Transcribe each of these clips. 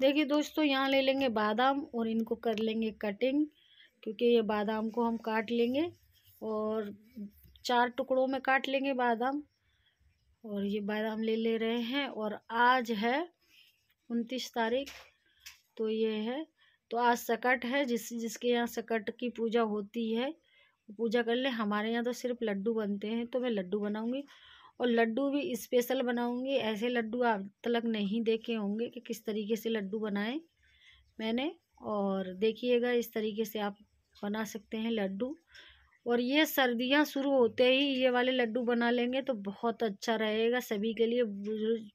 देखिए दोस्तों यहाँ ले लेंगे बादाम और इनको कर लेंगे कटिंग क्योंकि ये बादाम को हम काट लेंगे और चार टुकड़ों में काट लेंगे बादाम और ये बादाम ले ले रहे हैं और आज है उनतीस तारीख तो ये है तो आज सकट है जिस जिसके यहाँ सकट की पूजा होती है पूजा कर ले हमारे यहाँ तो सिर्फ लड्डू बनते हैं तो मैं लड्डू बनाऊँगी और लड्डू भी स्पेशल बनाऊंगी ऐसे लड्डू आप तलक नहीं देखे होंगे कि किस तरीके से लड्डू बनाए मैंने और देखिएगा इस तरीके से आप बना सकते हैं लड्डू और ये सर्दियाँ शुरू होते ही ये वाले लड्डू बना लेंगे तो बहुत अच्छा रहेगा सभी के लिए बुजुर्ग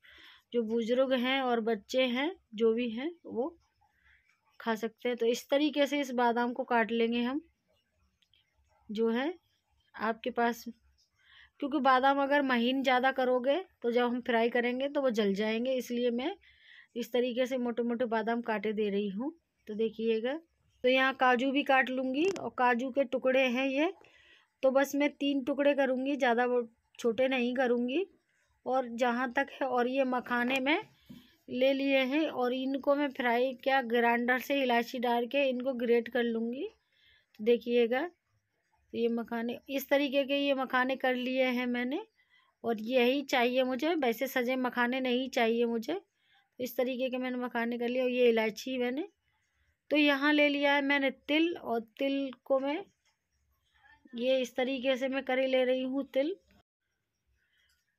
जो बुज़ुर्ग हैं और बच्चे हैं जो भी हैं वो खा सकते हैं तो इस तरीके से इस बादाम को काट लेंगे हम जो है आपके पास क्योंकि बादाम अगर महीन ज़्यादा करोगे तो जब हम फ्राई करेंगे तो वो जल जाएंगे इसलिए मैं इस तरीके से मोटे मोटे बादाम काटे दे रही हूँ तो देखिएगा तो यहाँ काजू भी काट लूँगी और काजू के टुकड़े हैं ये तो बस मैं तीन टुकड़े करूँगी ज़्यादा छोटे नहीं करूँगी और जहाँ तक है और ये मखाने में ले लिए हैं और इनको मैं फ्राई क्या ग्राइंडर से इलायची डाल के इनको ग्रेट कर लूँगी तो देखिएगा तो ये मखाने इस तरीके के ये मखाने कर लिए हैं मैंने और यही चाहिए मुझे वैसे सजे मखाने नहीं चाहिए मुझे तो इस तरीके के मैंने मखाने कर लिए और ये इलायची मैंने तो यहाँ ले लिया है मैंने तिल और तिल को मैं ये इस तरीके से मैं करी ले रही हूँ तिल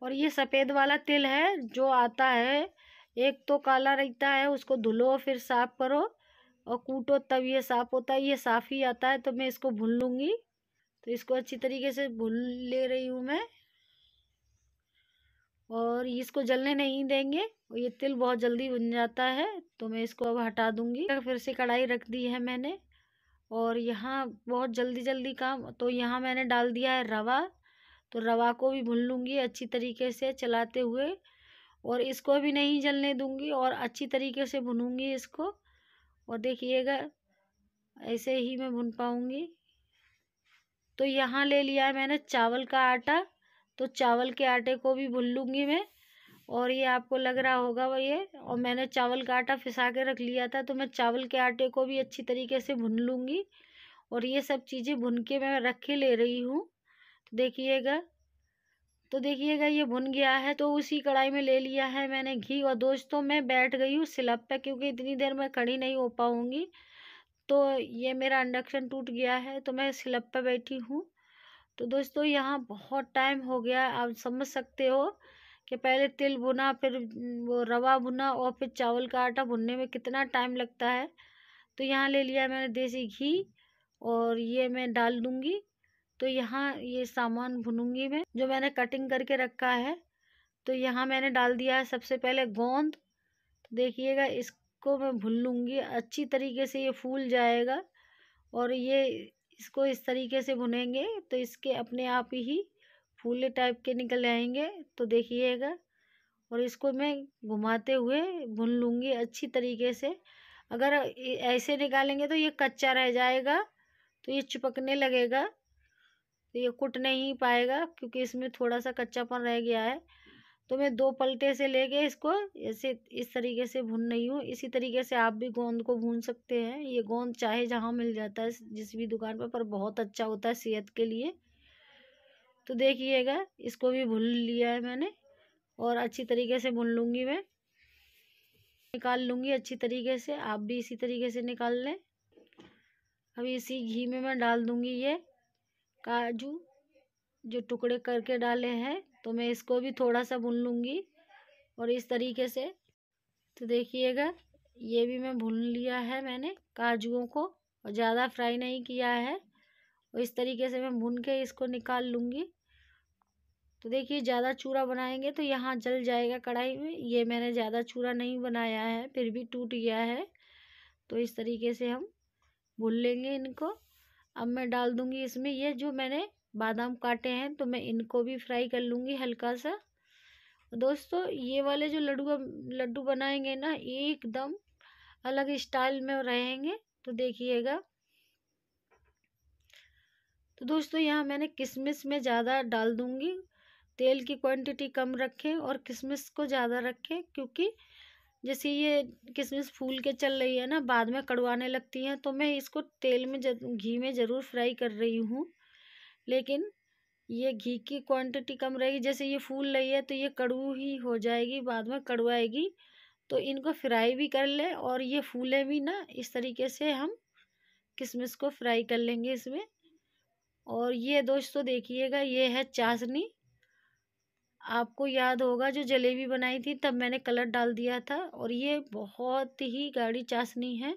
और ये सफ़ेद वाला तिल है जो आता है एक तो काला रहता है उसको धुलो फिर साफ़ करो और कूटो तब ये साफ़ होता है ये साफ़ ही आता है तो मैं इसको भून लूँगी तो इसको अच्छी तरीके से भून ले रही हूँ मैं और इसको जलने नहीं देंगे और ये तिल बहुत जल्दी भुन जाता है तो मैं इसको अब हटा दूँगी फिर से कढ़ाई रख दी है मैंने और यहाँ बहुत जल्दी जल्दी काम तो यहाँ मैंने डाल दिया है रवा तो रवा को भी भून लूँगी अच्छी तरीके से चलाते हुए और इसको भी नहीं जलने दूँगी और अच्छी तरीके से भुनूँगी इसको और देखिएगा ऐसे ही मैं भुन पाऊँगी तो यहाँ ले लिया है मैंने चावल का आटा तो चावल के आटे को भी भून लूँगी मैं और ये आपको लग रहा होगा वह ये और मैंने चावल का आटा फिसा के रख लिया था तो मैं चावल के आटे को भी अच्छी तरीके से भुन लूँगी और ये सब चीज़ें भुन के मैं रख के ले रही हूँ तो देखिएगा तो देखिएगा ये भुन गया है तो उसी कढ़ाई में ले लिया है मैंने घी और दोस्तों मैं बैठ गई हूँ सिलप पे क्योंकि इतनी देर मैं खड़ी नहीं हो पाऊँगी तो ये मेरा इंडक्शन टूट गया है तो मैं स्लब पर बैठी हूँ तो दोस्तों यहाँ बहुत टाइम हो गया आप समझ सकते हो कि पहले तिल भुना फिर वो रवा भुना और फिर चावल का आटा भुनने में कितना टाइम लगता है तो यहाँ ले लिया मैंने देसी घी और ये मैं डाल दूँगी तो यहाँ ये सामान भुनूँगी मैं जो मैंने कटिंग करके रखा है तो यहाँ मैंने डाल दिया है सबसे पहले गोंद तो देखिएगा इस इसको मैं भून लूँगी अच्छी तरीके से ये फूल जाएगा और ये इसको इस तरीके से भुनेंगे तो इसके अपने आप ही फूले टाइप के निकल आएंगे तो देखिएगा और इसको मैं घुमाते हुए भून लूँगी अच्छी तरीके से अगर ऐसे निकालेंगे तो ये कच्चा रह जाएगा तो ये चिपकने लगेगा तो ये कुट नहीं पाएगा क्योंकि इसमें थोड़ा सा कच्चापन रह गया है तो मैं दो पलटे से लेके इसको ऐसे इस तरीके से भून रही हूँ इसी तरीके से आप भी गोंद को भून सकते हैं ये गोंद चाहे जहाँ मिल जाता है जिस भी दुकान पर पर बहुत अच्छा होता है सेहत के लिए तो देखिएगा इसको भी भून लिया है मैंने और अच्छी तरीके से भून लूँगी मैं निकाल लूँगी अच्छी तरीके से आप भी इसी तरीके से निकाल लें अभी इसी घी में मैं डाल दूँगी ये काजू जो टुकड़े करके डाले हैं तो मैं इसको भी थोड़ा सा भून लूँगी और इस तरीके से तो देखिएगा ये भी मैं भून लिया है मैंने काजुओं को और ज़्यादा फ्राई नहीं किया है और इस तरीके से मैं भून के इसको निकाल लूँगी तो देखिए ज़्यादा चूरा बनाएंगे तो यहाँ जल जाएगा कढ़ाई में ये मैंने ज़्यादा चूरा नहीं बनाया है फिर भी टूट गया है तो इस तरीके से हम भून लेंगे इनको अब मैं डाल दूँगी इसमें यह जो मैंने बादाम काटे हैं तो मैं इनको भी फ्राई कर लूँगी हल्का सा दोस्तों ये वाले जो लड्डू लड्डू बनाएंगे ना एकदम अलग स्टाइल में रहेंगे तो देखिएगा तो दोस्तों यहाँ मैंने किशमिश में ज़्यादा डाल दूँगी तेल की क्वांटिटी कम रखें और किशमिश को ज़्यादा रखें क्योंकि जैसे ये किशमिश फूल के चल रही है ना बाद में कड़वाने लगती हैं तो मैं इसको तेल में घी में ज़रूर फ्राई कर रही हूँ लेकिन ये घी की क्वांटिटी कम रहेगी जैसे ये फूल रही है तो ये कड़ू ही हो जाएगी बाद में कड़वाएगी तो इनको फ्राई भी कर ले और ये फूले भी ना इस तरीके से हम किशमिश को फ्राई कर लेंगे इसमें और ये दोस्तों देखिएगा ये है चाशनी आपको याद होगा जो जलेबी बनाई थी तब मैंने कलर डाल दिया था और ये बहुत ही गाढ़ी चाशनी है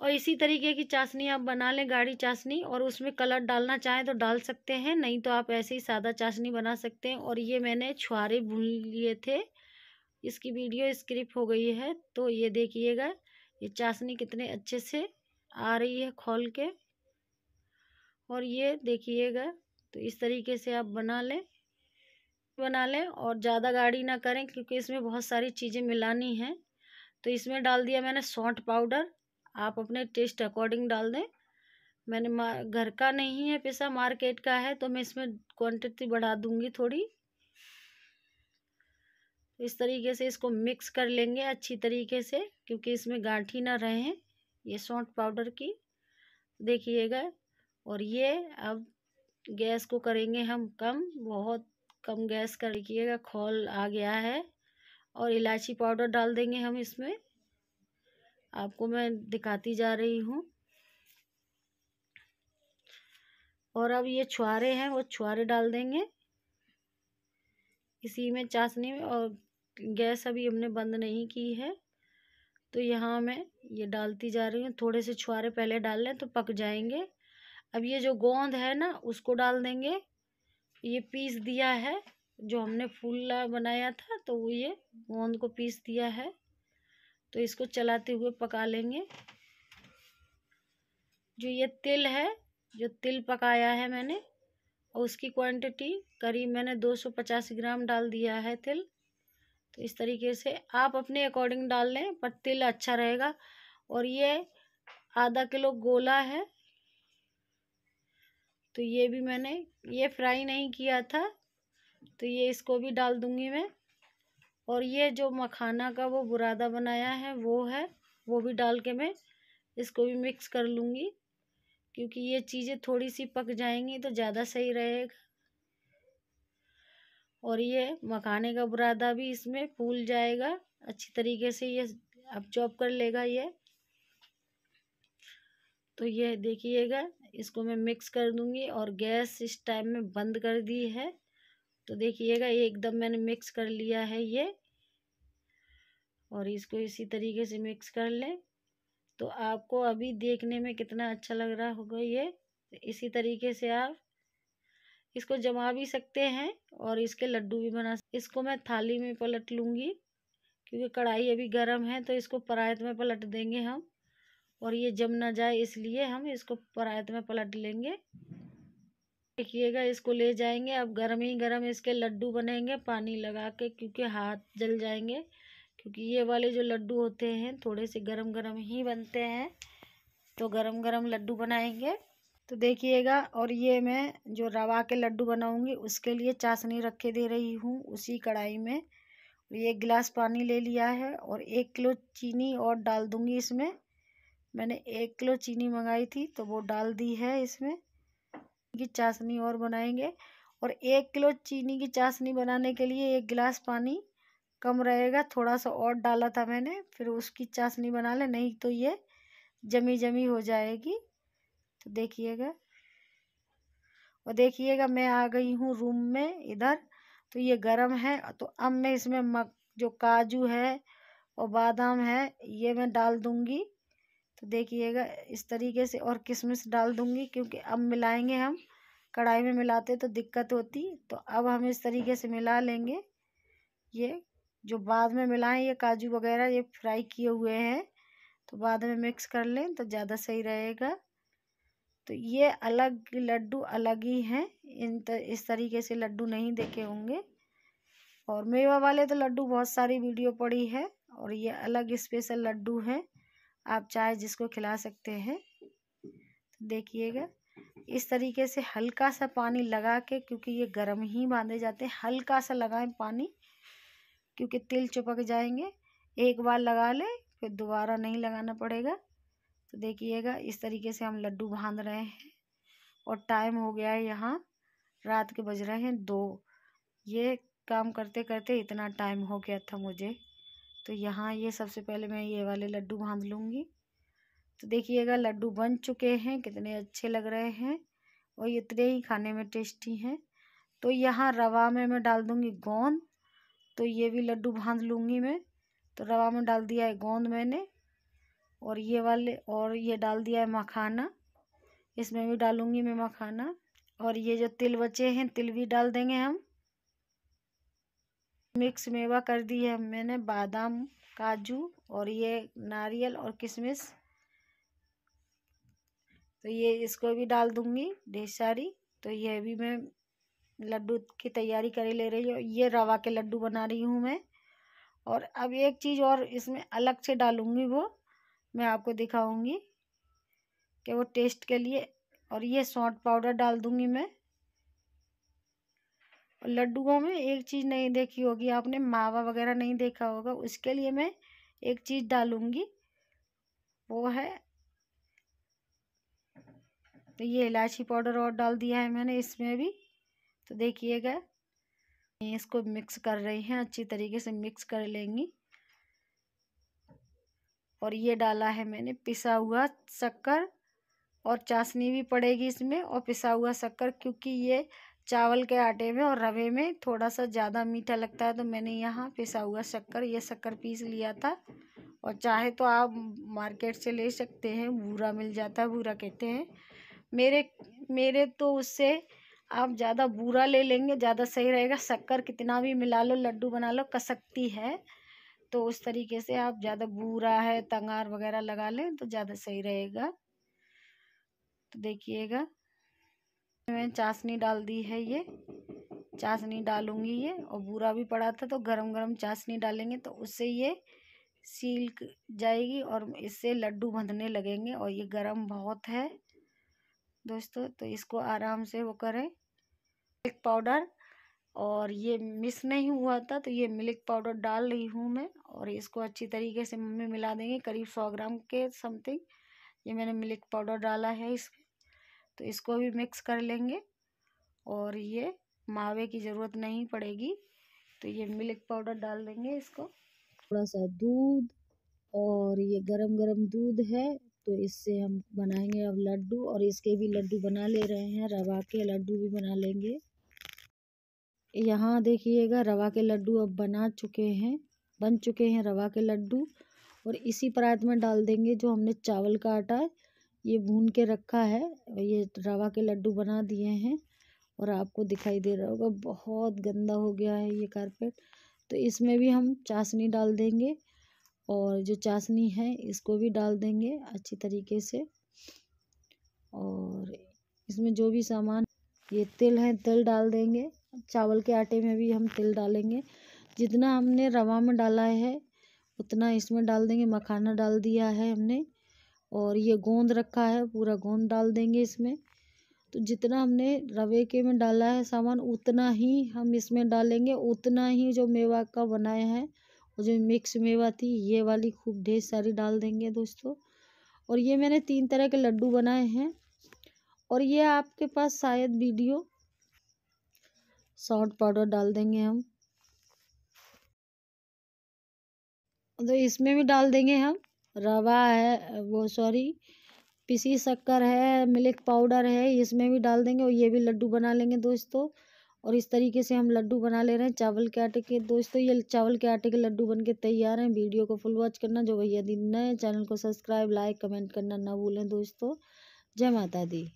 और इसी तरीके की चाशनी आप बना लें गाढ़ी चाशनी और उसमें कलर डालना चाहें तो डाल सकते हैं नहीं तो आप ऐसे ही सादा चाशनी बना सकते हैं और ये मैंने छुहारे भून लिए थे इसकी वीडियो स्क्रिप हो गई है तो ये देखिएगा ये चाशनी कितने अच्छे से आ रही है खोल के और ये देखिएगा तो इस तरीके से आप बना लें बना लें और ज़्यादा गाढ़ी ना करें क्योंकि इसमें बहुत सारी चीज़ें मिलानी हैं तो इसमें डाल दिया मैंने सौंठ पाउडर आप अपने टेस्ट अकॉर्डिंग डाल दें मैंने घर का नहीं है पैसा मार्केट का है तो मैं इसमें क्वांटिटी बढ़ा दूंगी थोड़ी इस तरीके से इसको मिक्स कर लेंगे अच्छी तरीके से क्योंकि इसमें गांठी ना रहें ये सौंठ पाउडर की देखिएगा और ये अब गैस को करेंगे हम कम बहुत कम गैस कर देखिएगा खोल आ गया है और इलायची पाउडर डाल देंगे हम इसमें आपको मैं दिखाती जा रही हूँ और अब ये छुआरे हैं वो छुआरे डाल देंगे इसी में चाशनी में और गैस अभी हमने बंद नहीं की है तो यहाँ मैं ये डालती जा रही हूँ थोड़े से छुआरे पहले डाल लें तो पक जाएंगे अब ये जो गोंद है ना उसको डाल देंगे ये पीस दिया है जो हमने फूल बनाया था तो वो ये गोंद को पीस दिया है तो इसको चलाते हुए पका लेंगे जो ये तिल है जो तिल पकाया है मैंने और उसकी क्वांटिटी करीब मैंने 250 ग्राम डाल दिया है तिल तो इस तरीके से आप अपने अकॉर्डिंग डाल लें पर तिल अच्छा रहेगा और ये आधा किलो गोला है तो ये भी मैंने ये फ्राई नहीं किया था तो ये इसको भी डाल दूंगी मैं और ये जो मखाना का वो बुरादा बनाया है वो है वो भी डाल के मैं इसको भी मिक्स कर लूँगी क्योंकि ये चीज़ें थोड़ी सी पक जाएंगी तो ज़्यादा सही रहेगा और ये मखाने का बुरादा भी इसमें फूल जाएगा अच्छी तरीके से ये चॉप कर लेगा ये तो ये देखिएगा इसको मैं मिक्स कर दूंगी और गैस इस टाइम में बंद कर दी है तो देखिएगा ये एकदम मैंने मिक्स कर लिया है ये और इसको इसी तरीके से मिक्स कर लें तो आपको अभी देखने में कितना अच्छा लग रहा होगा ये इसी तरीके से आप इसको जमा भी सकते हैं और इसके लड्डू भी बना इसको मैं थाली में पलट लूँगी क्योंकि कढ़ाई अभी गर्म है तो इसको परायत में पलट देंगे हम और ये जम ना जाए इसलिए हम इसको परायत में पलट लेंगे देखिएगा इसको ले जाएंगे अब गर्म ही गर्म इसके लड्डू बनेंगे पानी लगा के क्योंकि हाथ जल जाएंगे क्योंकि ये वाले जो लड्डू होते हैं थोड़े से गरम गरम ही बनते हैं तो गरम गरम लड्डू बनाएंगे तो देखिएगा और ये मैं जो रवा के लड्डू बनाऊंगी उसके लिए चाशनी रखे दे रही हूँ उसी कढ़ाई में एक गिलास पानी ले लिया है और एक किलो चीनी और डाल दूँगी इसमें मैंने एक किलो चीनी मंगाई थी तो वो डाल दी है इसमें की चाशनी और बनाएंगे और एक किलो चीनी की चाशनी बनाने के लिए एक गिलास पानी कम रहेगा थोड़ा सा और डाला था मैंने फिर उसकी चाशनी बना लें नहीं तो ये जमी जमी हो जाएगी तो देखिएगा और देखिएगा मैं आ गई हूँ रूम में इधर तो ये गर्म है तो अब मैं इसमें मक जो काजू है और बादाम है ये मैं डाल दूँगी तो देखिएगा इस तरीके से और किशमिश डाल दूँगी क्योंकि अब मिलाएंगे हम कढ़ाई में मिलाते तो दिक्कत होती तो अब हम इस तरीके से मिला लेंगे ये जो बाद में मिलाएं ये काजू वगैरह ये फ्राई किए हुए हैं तो बाद में मिक्स कर लें तो ज़्यादा सही रहेगा तो ये अलग लड्डू अलग ही हैं इन तर, इस तरीके से लड्डू नहीं देखे होंगे और मेवा वाले तो लड्डू बहुत सारी वीडियो पड़ी है और ये अलग स्पेशल लड्डू हैं आप चाय जिसको खिला सकते हैं तो देखिएगा इस तरीके से हल्का सा पानी लगा के क्योंकि ये गर्म ही बांधे जाते हैं हल्का सा लगाएं पानी क्योंकि तिल चिपक जाएंगे एक बार लगा लें फिर दोबारा नहीं लगाना पड़ेगा तो देखिएगा इस तरीके से हम लड्डू बांध रहे हैं और टाइम हो गया है यहाँ रात के बज रहे हैं दो ये काम करते करते इतना टाइम हो गया था मुझे तो यहाँ ये सबसे पहले मैं ये वाले लड्डू बांध लूँगी तो देखिएगा लड्डू बन चुके हैं कितने अच्छे लग रहे हैं और इतने ही खाने में टेस्टी हैं तो यहाँ रवा में मैं डाल दूँगी गोंद तो ये भी लड्डू बांध लूँगी मैं तो रवा में डाल दिया है गोंद मैंने और ये वाले और ये डाल दिया है मखाना इसमें भी डालूँगी मैं मखाना और ये जो तिल बचे हैं तिल भी डाल देंगे हम मिक्स मेवा कर दी है मैंने बादाम काजू और ये नारियल और किशमिश तो ये इसको भी डाल दूँगी ढेर सारी तो ये भी मैं लड्डू की तैयारी करी ले रही हूँ ये रवा के लड्डू बना रही हूँ मैं और अब एक चीज़ और इसमें अलग से डालूंगी वो मैं आपको दिखाऊँगी कि वो टेस्ट के लिए और ये सौंठ पाउडर डाल दूँगी मैं लड्डुओं में एक चीज़ नहीं देखी होगी आपने मावा वगैरह नहीं देखा होगा उसके लिए मैं एक चीज़ डालूँगी वो है तो ये इलायची पाउडर और डाल दिया है मैंने इसमें भी तो देखिएगा इसको मिक्स कर रही हैं अच्छी तरीके से मिक्स कर लेंगी और ये डाला है मैंने पिसा हुआ शक्कर और चाशनी भी पड़ेगी इसमें और पिसा हुआ शक्कर क्योंकि ये चावल के आटे में और रवे में थोड़ा सा ज़्यादा मीठा लगता है तो मैंने यहाँ पिसा हुआ शक्कर ये शक्कर पीस लिया था और चाहे तो आप मार्केट से ले सकते हैं भूरा मिल जाता है भूरा कहते हैं मेरे मेरे तो उससे आप ज़्यादा बूरा ले लेंगे ज़्यादा सही रहेगा शक्कर कितना भी मिला लो लड्डू बना लो कसकती है तो उस तरीके से आप ज़्यादा बूरा है तंगार वगैरह लगा लें तो ज़्यादा सही रहेगा तो देखिएगा मैंने चाशनी डाल दी है ये चाशनी डालूंगी ये और बुरा भी पड़ा था तो गरम गरम चाशनी डालेंगे तो उससे ये सील जाएगी और इससे लड्डू बंधने लगेंगे और ये गरम बहुत है दोस्तों तो इसको आराम से वो करें मिल्क पाउडर और ये मिस नहीं हुआ था तो ये मिल्क पाउडर डाल रही हूँ मैं और इसको अच्छी तरीके से मम्मी मिला देंगे करीब सौ ग्राम के समथिंग ये मैंने मिल्क पाउडर डाला है इसमें तो इसको भी मिक्स कर लेंगे और ये मावे की ज़रूरत नहीं पड़ेगी तो ये मिल्क पाउडर डाल देंगे इसको थोड़ा सा दूध और ये गरम गरम दूध है तो इससे हम बनाएंगे अब लड्डू और इसके भी लड्डू बना ले रहे हैं रवा के लड्डू भी बना लेंगे यहाँ देखिएगा रवा के लड्डू अब बना चुके हैं बन चुके हैं रवा के लड्डू और इसी परात में डाल देंगे जो हमने चावल का आटा ये भून के रखा है ये रवा के लड्डू बना दिए हैं और आपको दिखाई दे रहा होगा बहुत गंदा हो गया है ये कारपेट तो इसमें भी हम चाशनी डाल देंगे और जो चाशनी है इसको भी डाल देंगे अच्छी तरीके से और इसमें जो भी सामान ये तिल है तिल डाल देंगे चावल के आटे में भी हम तिल डालेंगे जितना हमने रवा में डाला है उतना इसमें डाल देंगे मखाना डाल दिया है हमने और ये गोंद रखा है पूरा गोंद डाल देंगे इसमें तो जितना हमने रवे के में डाला है सामान उतना ही हम इसमें डालेंगे उतना ही जो मेवा का बनाया है और जो मिक्स मेवा थी ये वाली खूब ढेर सारी डाल देंगे दोस्तों और ये मैंने तीन तरह के लड्डू बनाए हैं और ये आपके पास शायद वीडियो सॉल्ट पाउडर डाल देंगे हम तो इसमें भी डाल देंगे हम रवा है वो सॉरी पिसी शक्कर है मिल्क पाउडर है इसमें भी डाल देंगे और ये भी लड्डू बना लेंगे दोस्तों और इस तरीके से हम लड्डू बना ले रहे हैं चावल के आटे के दोस्तों ये चावल के आटे के लड्डू बन के तैयार हैं वीडियो को फुल वॉच करना जो भैया दिन नए चैनल को सब्सक्राइब लाइक कमेंट करना ना भूलें दोस्तों जय माता दी